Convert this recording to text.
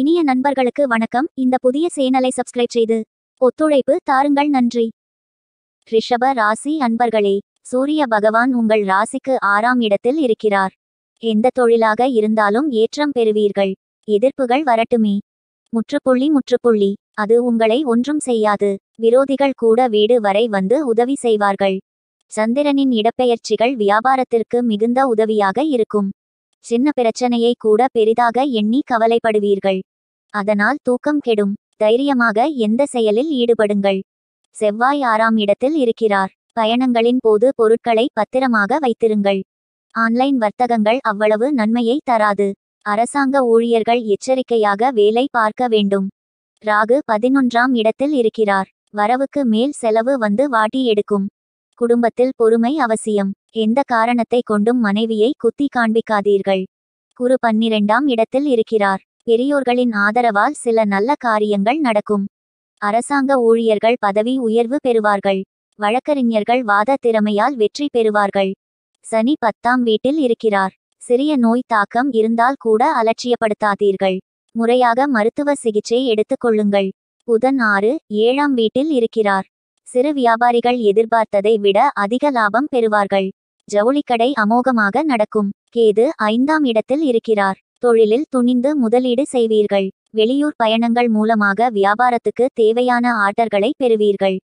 இனிய நண்பர்களுக்கு வணக்கம் இந்த புதிய சேனலை சப்ஸ்கிரைப் செய்து ஒத்துழைப்பு தாருங்கள் நன்றி ரிஷப ராசி அன்பர்களே சூரிய பகவான் உங்கள் ராசிக்கு ஆறாம் இடத்தில் இருக்கிறார் எந்த தொழிலாக இருந்தாலும் ஏற்றம் பெறுவீர்கள் எதிர்ப்புகள் வரட்டுமே முற்றுப்புள்ளி முற்றுப்புள்ளி அது உங்களை ஒன்றும் செய்யாது விரோதிகள் கூட வீடு வரை வந்து உதவி செய்வார்கள் சந்திரனின் இடப்பெயர்ச்சிகள் வியாபாரத்திற்கு மிகுந்த உதவியாக இருக்கும் சின்ன பிரச்சனையை கூட பெரிதாக எண்ணி கவலைப்படுவீர்கள் அதனால் தூக்கம் கெடும் தைரியமாக எந்த செயலில் ஈடுபடுங்கள் செவ்வாய் ஆறாம் இடத்தில் இருக்கிறார் பயணங்களின் போது பொருட்களை பத்திரமாக வைத்திருங்கள் ஆன்லைன் வர்த்தகங்கள் அவ்வளவு நன்மையை தராது அரசாங்க ஊழியர்கள் எச்சரிக்கையாக வேலை பார்க்க வேண்டும் ராகு பதினொன்றாம் இடத்தில் இருக்கிறார் வரவுக்கு மேல் செலவு வந்து வாட்டி எடுக்கும் குடும்பத்தில் பொறுமை அவசியம் எந்த காரணத்தை கொண்டும் மனைவியை குத்தி காண்பிக்காதீர்கள் குரு பன்னிரெண்டாம் இடத்தில் இருக்கிறார் பெரியோர்களின் ஆதரவால் சில நல்ல காரியங்கள் நடக்கும் அரசாங்க ஊழியர்கள் பதவி உயர்வு பெறுவார்கள் வழக்கறிஞர்கள் வாத திறமையால் வெற்றி பெறுவார்கள் சனி பத்தாம் வீட்டில் இருக்கிறார் சிறிய நோய் தாக்கம் இருந்தால் கூட அலட்சியப்படுத்தாதீர்கள் முறையாக மருத்துவ சிகிச்சை எடுத்துக்கொள்ளுங்கள் புதன் ஆறு ஏழாம் வீட்டில் இருக்கிறார் சிறு வியாபாரிகள் எதிர்பார்த்ததை விட அதிக லாபம் பெறுவார்கள் ஜவுளிக்கடை அமோகமாக நடக்கும் கேது ஐந்தாம் இடத்தில் இருக்கிறார் தொழிலில் துணிந்து முதலீடு செய்வீர்கள் வெளியூர் பயணங்கள் மூலமாக வியாபாரத்துக்கு தேவையான ஆர்டர்களை பெறுவீர்கள்